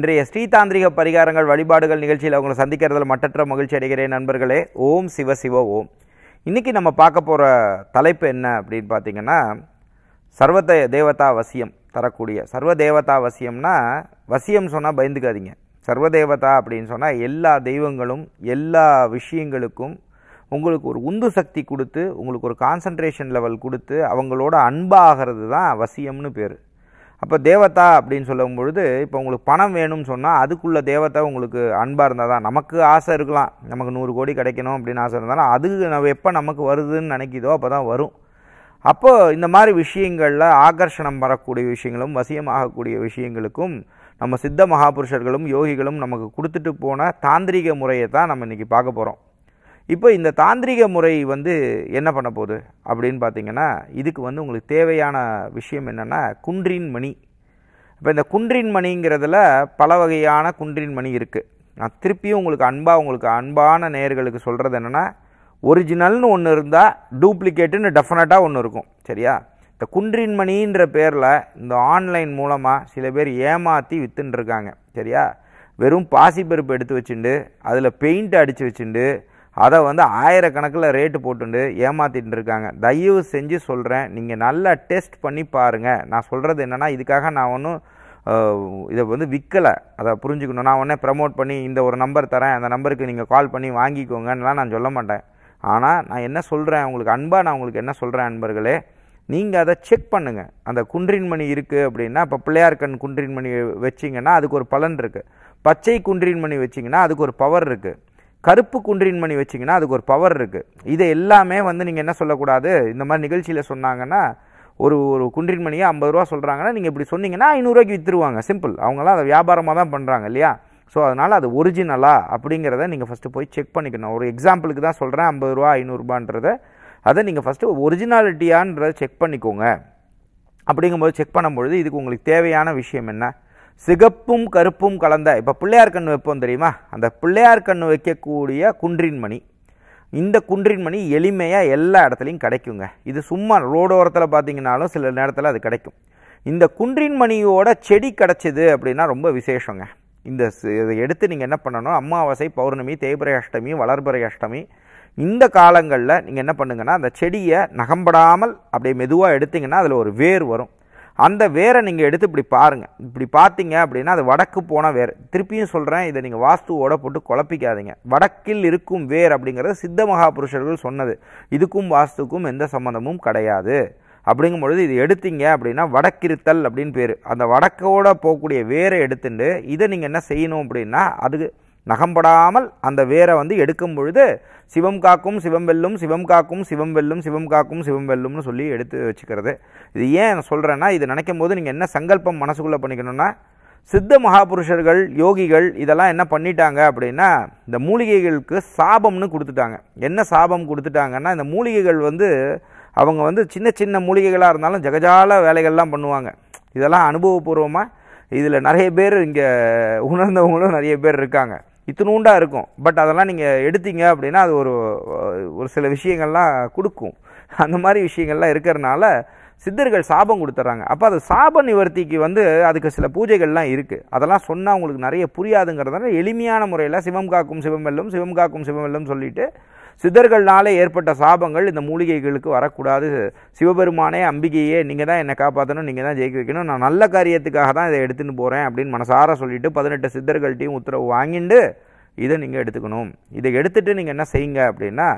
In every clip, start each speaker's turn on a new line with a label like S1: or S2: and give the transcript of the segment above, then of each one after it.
S1: இன்றைய ஸ்ரீதாந்திரிக பரிகாரங்கள் வழிபாடுகள் நிகழ்ச்சியில் அவங்களை சந்திக்கிறதுல மட்டற்ற மகிழ்ச்சி அடைகிறேன் நண்பர்களே ஓம் சிவ சிவ ஓம் இன்றைக்கி நம்ம பார்க்க போகிற தலைப்பு என்ன அப்படின்னு பார்த்தீங்கன்னா சர்வ தேவதா வசியம் தரக்கூடிய சர்வ தேவதா வசியம்னா வசியம் சொன்னால் பயந்துக்காதீங்க சர்வதேவதா அப்படின்னு சொன்னால் எல்லா தெய்வங்களும் எல்லா விஷயங்களுக்கும் உங்களுக்கு ஒரு உந்து சக்தி கொடுத்து உங்களுக்கு ஒரு கான்சன்ட்ரேஷன் லெவல் கொடுத்து அவங்களோட அன்பாகிறது தான் வசியம்னு பேர் அப்போ தேவதா அப்படின்னு சொல்லும் பொழுது இப்போ உங்களுக்கு பணம் வேணும்னு சொன்னால் அதுக்குள்ள தேவதா உங்களுக்கு அன்பாக இருந்தால் தான் நமக்கு ஆசை இருக்கலாம் நமக்கு நூறு கோடி கிடைக்கணும் அப்படின்னு ஆசை இருந்தாலும் அது எப்போ நமக்கு வருதுன்னு நினைக்கிதோ அப்போ தான் வரும் அப்போது இந்த மாதிரி விஷயங்களில் ஆகர்ஷணம் வரக்கூடிய விஷயங்களும் வசியமாகக்கூடிய விஷயங்களுக்கும் நம்ம சித்த மகாபுருஷர்களும் யோகிகளும் நமக்கு கொடுத்துட்டு போன தாந்திரிக முறையை தான் நம்ம இன்றைக்கி பார்க்க போகிறோம் இப்போ இந்த தாந்திரிக முறை வந்து என்ன பண்ண போகுது அப்படின்னு பார்த்தீங்கன்னா இதுக்கு வந்து உங்களுக்கு தேவையான விஷயம் என்னென்னா குன்றின் மணி இப்போ இந்த குன்றின் மணிங்கிறதுல பல வகையான குன்றின் மணி இருக்குது நான் திருப்பியும் உங்களுக்கு அன்பாக உங்களுக்கு அன்பான நேர்களுக்கு சொல்கிறது என்னென்னா ஒரிஜினல்னு ஒன்று இருந்தால் டூப்ளிகேட்டுன்னு டெஃபினட்டாக ஒன்று இருக்கும் சரியா இந்த குன்றின் மணின்ற பேரில் இந்த ஆன்லைன் மூலமாக சில பேர் ஏமாற்றி விற்றுன்னு இருக்காங்க சரியா வெறும் பாசிப்பருப்பு எடுத்து வச்சுட்டு அதில் பெயிண்ட் அடித்து வச்சுட்டு அதை வந்து ஆயிரக்கணக்கில் ரேட்டு போட்டுண்டு ஏமாற்றிட்டு இருக்காங்க தயவு செஞ்சு சொல்கிறேன் நீங்கள் நல்லா டெஸ்ட் பண்ணி பாருங்கள் நான் சொல்கிறது என்னென்னா இதுக்காக நான் ஒன்றும் இதை வந்து விற்கலை அதை புரிஞ்சுக்கணும் நான் உடனே ப்ரமோட் பண்ணி இந்த ஒரு நம்பர் தரேன் அந்த நம்பருக்கு நீங்கள் கால் பண்ணி வாங்கிக்கோங்கன்னெலாம் நான் சொல்ல மாட்டேன் ஆனால் நான் என்ன சொல்கிறேன் உங்களுக்கு அன்பாக நான் உங்களுக்கு என்ன சொல்கிறேன் அன்பர்களே நீங்கள் அதை செக் பண்ணுங்கள் அந்த குன்றின்மணி இருக்குது அப்படின்னா இப்போ பிள்ளையார் கண் குன்றின்மணி வச்சிங்கன்னா அதுக்கு ஒரு பலன் இருக்குது பச்சை குன்றின்மணி வச்சிங்கன்னா அதுக்கு ஒரு பவர் இருக்குது கருப்பு குன்றின் மணி வச்சிங்கன்னா அதுக்கு ஒரு பவர் இருக்குது இதை எல்லாமே வந்து நீங்கள் என்ன சொல்லக்கூடாது இந்த மாதிரி நிகழ்ச்சியில் சொன்னாங்கன்னா ஒரு ஒரு குன்றின் மணியை ஐம்பது ரூபா சொல்கிறாங்கன்னா நீங்கள் இப்படி சொன்னீங்கன்னா ஐநூறுரூவாய்க்கு விற்றுருவாங்க சிம்பிள் அவங்களாம் அதை வியாபாரமாக தான் பண்ணுறாங்க இல்லையா ஸோ அதனால் அது ஒரிஜினலா அப்படிங்கிறத நீங்கள் ஃபஸ்ட்டு போய் செக் பண்ணிக்கணும் ஒரு எக்ஸாம்பிளுக்கு தான் சொல்கிறேன் ஐம்பது ரூபா ஐநூறுரூபான்றத அதை நீங்கள் ஃபஸ்ட்டு ஒரிஜினாலிட்டியான்றதை செக் பண்ணிக்கோங்க அப்படிங்கும்போது செக் பண்ணும்பொழுது இதுக்கு உங்களுக்கு தேவையான விஷயம் என்ன சிகப்பும் கருப்பும் கலந்த இப்போ பிள்ளையார் கண் வைப்போம் தெரியுமா அந்த பிள்ளையார் கண் வைக்கக்கூடிய குன்றின்மணி இந்த குன்றின்மணி எளிமையாக எல்லா இடத்துலையும் கிடைக்குங்க இது சும்மா ரோடோரத்தில் பார்த்தீங்கனாலும் சில நேரத்தில் அது கிடைக்கும் இந்த குன்றின்மணியோட செடி கிடச்சிது அப்படின்னா ரொம்ப விசேஷங்க இந்த இதை எடுத்து நீங்கள் என்ன பண்ணணும் அமாவாசை பௌர்ணமி தேய்பிரை அஷ்டமி வளர்பிரை அஷ்டமி இந்த காலங்களில் நீங்கள் என்ன பண்ணுங்கன்னா அந்த செடியை நகம்படாமல் அப்படியே மெதுவாக எடுத்திங்கன்னா அதில் ஒரு வேர் வரும் அந்த வேரை நீங்கள் எடுத்து இப்படி பாருங்கள் இப்படி பார்த்தீங்க அப்படின்னா அது வடக்கு போன வேர் திருப்பியும் சொல்கிறேன் இதை நீங்கள் வாஸ்துவோட போட்டு குழப்பிக்காதீங்க வடக்கில் இருக்கும் வேர் அப்படிங்கிறது சித்த மகாபுருஷர்கள் சொன்னது இதுக்கும் வாஸ்துக்கும் எந்த சம்மந்தமும் கிடையாது அப்படிங்கும் பொழுது இது எடுத்தீங்க அப்படின்னா வடக்கிருத்தல் அப்படின்னு பேர் அந்த வடக்கோட போகக்கூடிய வேரை எடுத்துட்டு இதை நீங்கள் என்ன செய்யணும் அப்படின்னா அதுக்கு நகம்படாமல் அந்த வேரை வந்து எடுக்கும் பொழுது சிவம் காக்கும் சிவம் வெல்லும் சிவம் காக்கும் சிவம் வெல்லும் சிவம் காக்கும் சிவம் வெல்லும்னு சொல்லி எடுத்து வச்சுக்கிறது இது ஏன் நான் சொல்கிறேன்னா இது நினைக்கும் போது நீங்கள் என்ன சங்கல்பம் மனசுக்குள்ளே பண்ணிக்கணும்னா சித்த மகாபுருஷர்கள் யோகிகள் இதெல்லாம் என்ன பண்ணிட்டாங்க அப்படின்னா இந்த மூலிகைகளுக்கு சாபம்னு கொடுத்துட்டாங்க என்ன சாபம் கொடுத்துட்டாங்கன்னா இந்த மூலிகைகள் வந்து அவங்க வந்து சின்ன சின்ன மூலிகைகளாக இருந்தாலும் ஜெகஜால வேலைகள்லாம் பண்ணுவாங்க இதெல்லாம் அனுபவபூர்வமாக இதில் நிறைய பேர் இங்கே உணர்ந்தவங்களும் நிறைய பேர் இருக்காங்க இத்தினூண்டாக இருக்கும் பட் அதெல்லாம் நீங்கள் எடுத்தீங்க அப்படின்னா அது ஒரு ஒரு சில விஷயங்கள்லாம் கொடுக்கும் அந்த மாதிரி விஷயங்கள்லாம் இருக்கிறனால சித்தர்கள் சாபம் கொடுத்துட்றாங்க அப்போ அது சாப நிவர்த்திக்கு வந்து அதுக்கு சில பூஜைகள்லாம் இருக்குது அதெல்லாம் சொன்னால் அவங்களுக்கு நிறைய புரியாதுங்கிறதுனால எளிமையான முறையில் சிவம் காக்கும் சிவம் வெல்லும் சிவம் காக்கும் வெல்லும் சொல்லிவிட்டு சித்தர்கள்னால ஏற்பட்ட சாபங்கள் இந்த மூலிகைகளுக்கு வரக்கூடாது சிவபெருமானே அம்பிகையே நீங்கள் தான் என்னை காப்பாற்றணும் நீங்கள் தான் ஜெயிக்க வைக்கணும் நான் நல்ல காரியத்துக்காக தான் இதை எடுத்துன்னு போகிறேன் அப்படின்னு மனசார சொல்லிவிட்டு பதினெட்டு சித்தர்கள்ட்டையும் உத்தரவு வாங்கிட்டு இதை நீங்கள் எடுத்துக்கணும் இதை எடுத்துகிட்டு நீங்கள் என்ன செய்யுங்க அப்படின்னா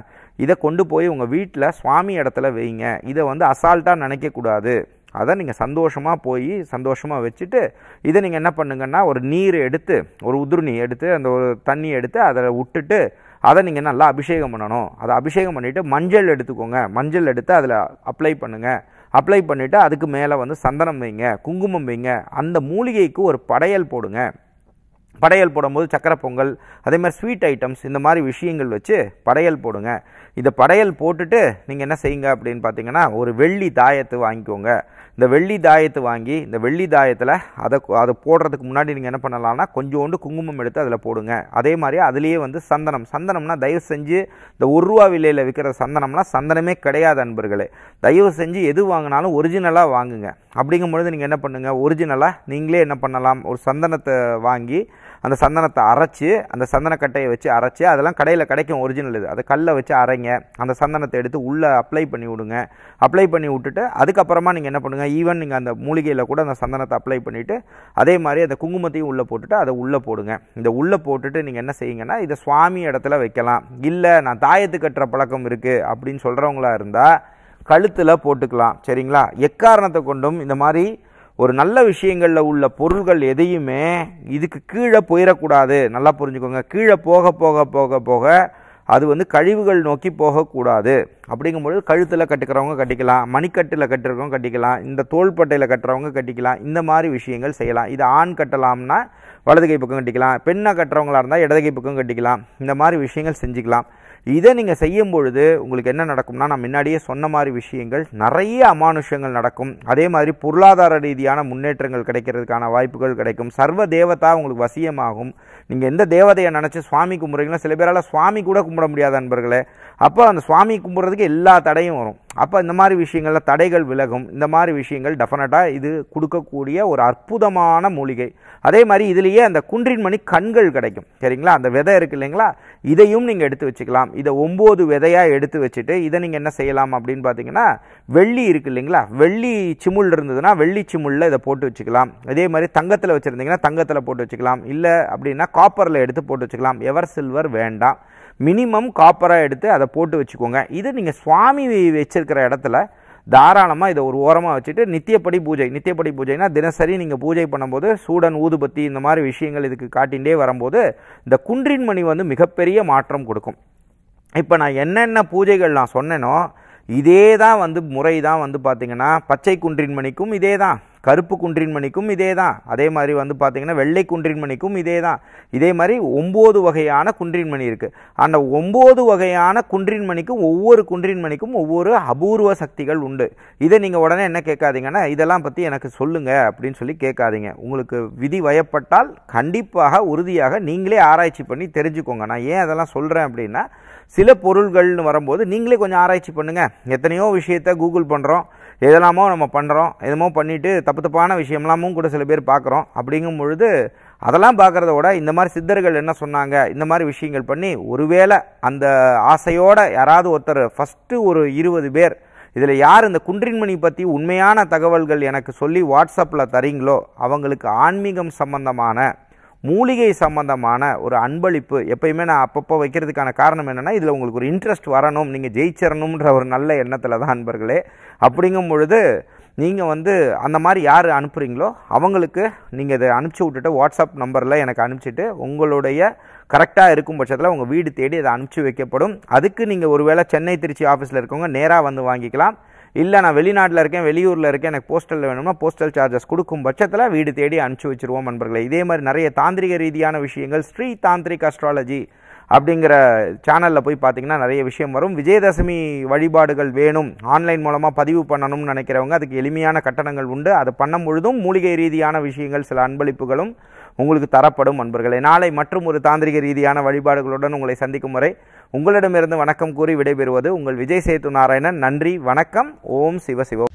S1: இதை கொண்டு போய் உங்கள் வீட்டில் சுவாமி இடத்துல வைங்க இதை வந்து அசால்ட்டாக நினைக்கக்கூடாது அதை நீங்கள் சந்தோஷமாக போய் சந்தோஷமாக வச்சுட்டு இதை நீங்கள் என்ன பண்ணுங்கன்னா ஒரு நீர் எடுத்து ஒரு உதிர்நீ எடுத்து அந்த ஒரு தண்ணி எடுத்து அதை விட்டுட்டு அதை நீங்கள் நல்லா அபிஷேகம் பண்ணணும் அதை அபிஷேகம் பண்ணிவிட்டு மஞ்சள் எடுத்துக்கோங்க மஞ்சள் எடுத்து அதில் அப்ளை பண்ணுங்கள் அப்ளை பண்ணிவிட்டு அதுக்கு மேலே வந்து சந்தனம் வைங்க குங்குமம் வைங்க அந்த மூலிகைக்கு ஒரு படையல் போடுங்க படையல் போடும்போது சக்கரை பொங்கல் அதே மாதிரி ஸ்வீட் ஐட்டம்ஸ் இந்த மாதிரி விஷயங்கள் வச்சு படையல் போடுங்க இதை படையல் போட்டுட்டு நீங்கள் என்ன செய்யுங்க அப்படின்னு பார்த்தீங்கன்னா ஒரு வெள்ளி தாயத்தை வாங்கிக்கோங்க இந்த வெள்ளி தாயத்தை வாங்கி இந்த வெள்ளி தாயத்தில் அதை அதை போடுறதுக்கு முன்னாடி நீங்கள் என்ன பண்ணலாம்னா கொஞ்சோண்டு குங்குமம் எடுத்து அதில் போடுங்க அதே மாதிரி அதுலேயே வந்து சந்தனம் சந்தனம்னா தயவு செஞ்சு இந்த ஒரு ரூபா விலையில் விற்கிற சந்தனம்னா சந்தனமே கிடையாது அன்பர்களே தயவு செஞ்சு எது வாங்கினாலும் ஒரிஜினலாக வாங்குங்க அப்படிங்கும்பொழுது நீங்கள் என்ன பண்ணுங்கள் ஒரிஜினலாக நீங்களே என்ன பண்ணலாம் ஒரு சந்தனத்தை வாங்கி அந்த சந்தனத்தை அரைச்சி அந்த சந்தனக்கட்டையை வச்சு அரைச்சி அதெல்லாம் கடையில் கிடைக்கும் ஒரிஜினல் இது அதை கல்லை வச்சு அரைங்க அந்த சந்தனத்தை எடுத்து உள்ளே அப்ளை பண்ணி விடுங்க அப்ளை பண்ணி விட்டுட்டு அதுக்கப்புறமா நீங்கள் என்ன பண்ணுங்கள் ஈவன் நீங்கள் அந்த மூலிகையில் கூட அந்த சந்தனத்தை அப்ளை பண்ணிவிட்டு அதே மாதிரி அந்த குங்குமத்தையும் உள்ளே போட்டுட்டு அதை உள்ளே போடுங்க இந்த உள்ளே போட்டுட்டு நீங்கள் என்ன செய்யுங்கன்னா இதை சுவாமி இடத்துல வைக்கலாம் இல்லை நான் தாயத்து கட்டுற பழக்கம் இருக்குது அப்படின்னு சொல்கிறவங்களா இருந்தால் கழுத்தில் போட்டுக்கலாம் சரிங்களா எக்காரணத்தை கொண்டும் இந்த மாதிரி ஒரு நல்ல விஷயங்களில் உள்ள பொருள்கள் எதையுமே இதுக்கு கீழே போயிடக்கூடாது நல்லா புரிஞ்சுக்கோங்க கீழே போக போக போக போக அது வந்து கழிவுகள் நோக்கி போகக்கூடாது அப்படிங்கும்பொழுது கழுத்தில் கட்டுக்கிறவங்க கட்டிக்கலாம் மணிக்கட்டில் கட்டுறவங்க கட்டிக்கலாம் இந்த தோள்பட்டையில் கட்டுறவங்க கட்டிக்கலாம் இந்த மாதிரி விஷயங்கள் செய்யலாம் இது ஆண் கட்டலாம்னா வலது கை பக்கம் கட்டிக்கலாம் பெண்ணை கட்டுறவங்களா இருந்தால் இடது கை பக்கம் கட்டிக்கலாம் இந்த மாதிரி விஷயங்கள் செஞ்சுக்கலாம் இதை நீங்கள் செய்யும் பொழுது உங்களுக்கு என்ன நடக்கும்னா நான் முன்னாடியே சொன்ன மாதிரி விஷயங்கள் நிறைய அமானுஷங்கள் நடக்கும் அதே மாதிரி பொருளாதார ரீதியான முன்னேற்றங்கள் கிடைக்கிறதுக்கான வாய்ப்புகள் கிடைக்கும் சர்வ தேவதா உங்களுக்கு வசியமாகும் நீங்கள் எந்த தேவதையை நினச்சி சுவாமி கும்பிட்றீங்களோ சில பேரால் சுவாமி கூட கும்பிட முடியாத நண்பர்களே அப்போ அந்த சுவாமி கும்பிட்றதுக்கு எல்லா தடையும் வரும் அப்போ இந்த மாதிரி விஷயங்களில் தடைகள் விலகும் இந்த மாதிரி விஷயங்கள் டெஃபினட்டாக இது கொடுக்கக்கூடிய ஒரு அற்புதமான மூலிகை அதே மாதிரி இதுலேயே அந்த குன்றின் மணி கண்கள் கிடைக்கும் சரிங்களா அந்த விதை இருக்குது இல்லைங்களா இதையும் நீங்கள் எடுத்து வச்சுக்கலாம் இதை ஒம்பது விதையாக எடுத்து வச்சுட்டு இதை நீங்கள் என்ன செய்யலாம் அப்படின்னு பார்த்தீங்கன்னா வெள்ளி இருக்குது இல்லைங்களா வெள்ளி சிமுள் இருந்ததுன்னா வெள்ளி சிமுளில் இதை போட்டு வச்சுக்கலாம் அதே மாதிரி தங்கத்தில் வச்சுருந்தீங்கன்னா தங்கத்தில் போட்டு வச்சுக்கலாம் இல்லை அப்படின்னா காப்பரில் எடுத்து போட்டு வச்சுக்கலாம் எவர் சில்வர் வேண்டாம் மினிமம் காப்பராக எடுத்து அதை போட்டு வச்சுக்கோங்க இது நீங்கள் சுவாமி வச்சுருக்கிற இடத்துல தாராளமாக இதை ஒரு ஓரமாக வச்சுட்டு நித்தியப்படி பூஜை நித்தியப்படி பூஜைனா தினசரி நீங்கள் பூஜை பண்ணும்போது சூடன் ஊதுபத்தி இந்த மாதிரி விஷயங்கள் இதுக்கு காட்டிகிட்டே வரும்போது இந்த குன்றின் மணி வந்து மிகப்பெரிய மாற்றம் கொடுக்கும் இப்போ நான் என்னென்ன பூஜைகள் நான் சொன்னேனோ இதே தான் வந்து முறை தான் வந்து பார்த்திங்கன்னா பச்சை குன்றின் மணிக்கும் இதே தான் கருப்பு குன்றின்மணிக்கும் இதே தான் அதே மாதிரி வந்து பார்த்திங்கன்னா வெள்ளை குன்றின்மணிக்கும் இதே தான் இதே மாதிரி ஒம்பது வகையான குன்றின்மணி இருக்குது அந்த ஒம்பது வகையான குன்றின்மணிக்கும் ஒவ்வொரு குன்றின்மணிக்கும் ஒவ்வொரு அபூர்வ சக்திகள் உண்டு இதை நீங்கள் உடனே என்ன கேட்காதீங்கன்னா இதெல்லாம் பற்றி எனக்கு சொல்லுங்கள் அப்படின்னு சொல்லி கேட்காதீங்க உங்களுக்கு விதி வயப்பட்டால் கண்டிப்பாக உறுதியாக நீங்களே ஆராய்ச்சி பண்ணி தெரிஞ்சுக்கோங்க நான் ஏன் அதெல்லாம் சொல்கிறேன் அப்படின்னா சில பொருள்கள்னு வரும்போது நீங்களே கொஞ்சம் ஆராய்ச்சி பண்ணுங்கள் எத்தனையோ விஷயத்த கூகுள் பண்ணுறோம் எதெல்லாமோ நம்ம பண்ணுறோம் எதுமோ பண்ணிவிட்டு தப்பு தப்பான விஷயம்லாமும் கூட சில பேர் பார்க்குறோம் அப்படிங்கும் பொழுது அதெல்லாம் பார்க்குறத விட இந்த மாதிரி சித்தர்கள் என்ன சொன்னாங்க இந்த மாதிரி விஷயங்கள் பண்ணி ஒருவேளை அந்த ஆசையோடு யாராவது ஒருத்தர் ஃபஸ்ட்டு ஒரு இருபது பேர் இதில் யார் இந்த குன்றின்மணி பற்றி உண்மையான தகவல்கள் எனக்கு சொல்லி வாட்ஸ்அப்பில் தரீங்களோ அவங்களுக்கு ஆன்மீகம் சம்பந்தமான மூலிகை சம்பந்தமான ஒரு அன்பளிப்பு எப்பயுமே நான் அப்பப்போ வைக்கிறதுக்கான காரணம் என்னென்னா இதில் உங்களுக்கு ஒரு இன்ட்ரெஸ்ட் வரணும் நீங்கள் ஜெயிச்சிடணுன்ற ஒரு நல்ல எண்ணத்தில் தான் அன்பர்களே அப்படிங்கும் பொழுது நீங்கள் வந்து அந்த மாதிரி யார் அனுப்புகிறீங்களோ அவங்களுக்கு நீங்கள் இதை அனுப்பிச்சி விட்டுட்டு வாட்ஸ்அப் நம்பரில் எனக்கு அனுப்பிச்சிட்டு உங்களுடைய கரெக்டாக இருக்கும் பட்சத்தில் உங்கள் வீடு தேடி அதை அனுப்பிச்சி வைக்கப்படும் அதுக்கு நீங்கள் ஒருவேளை சென்னை திருச்சி ஆஃபீஸில் இருக்கவங்க நேராக வந்து வாங்கிக்கலாம் இல்லை நான் வெளிநாட்டில் இருக்கேன் வெளியூரில் இருக்கேன் எனக்கு போஸ்டலில் வேணும்னா போஸ்டல் சார்ஜஸ் கொடுக்கும் பட்சத்தில் வீடு தேடி அனுப்பிச்சி வச்சுருவோம் நண்பர்களை இதே மாதிரி நிறைய தாந்திரிக ரீதியான விஷயங்கள் ஸ்ரீ தாந்திரிக் அஸ்ட்ராலஜி அப்படிங்கிற சேனலில் போய் பார்த்தீங்கன்னா நிறைய விஷயம் வரும் விஜயதசமி வழிபாடுகள் வேணும் ஆன்லைன் மூலமாக பதிவு பண்ணணும்னு நினைக்கிறவங்க அதுக்கு எளிமையான கட்டணங்கள் உண்டு அதை பண்ணும் பொழுதும் மூலிகை ரீதியான விஷயங்கள் சில அன்பளிப்புகளும் உங்களுக்கு தரப்படும் அன்பர்களே நாளை மற்றும் ஒரு தாந்திரிக ரீதியான வழிபாடுகளுடன் உங்களை சந்திக்கும் வரை உங்களிடமிருந்து வணக்கம் கூறி விடைபெறுவது உங்கள் விஜய் சேத்து நாராயணன் நன்றி வணக்கம் ஓம் சிவ சிவம்